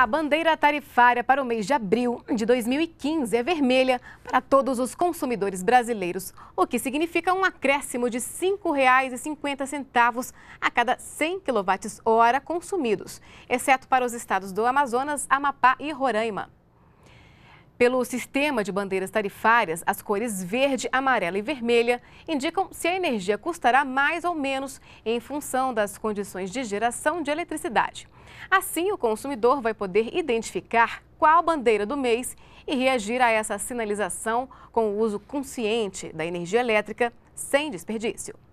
A bandeira tarifária para o mês de abril de 2015 é vermelha para todos os consumidores brasileiros, o que significa um acréscimo de R$ 5,50 a cada 100 kWh consumidos, exceto para os estados do Amazonas, Amapá e Roraima. Pelo sistema de bandeiras tarifárias, as cores verde, amarela e vermelha indicam se a energia custará mais ou menos em função das condições de geração de eletricidade. Assim, o consumidor vai poder identificar qual bandeira do mês e reagir a essa sinalização com o uso consciente da energia elétrica sem desperdício.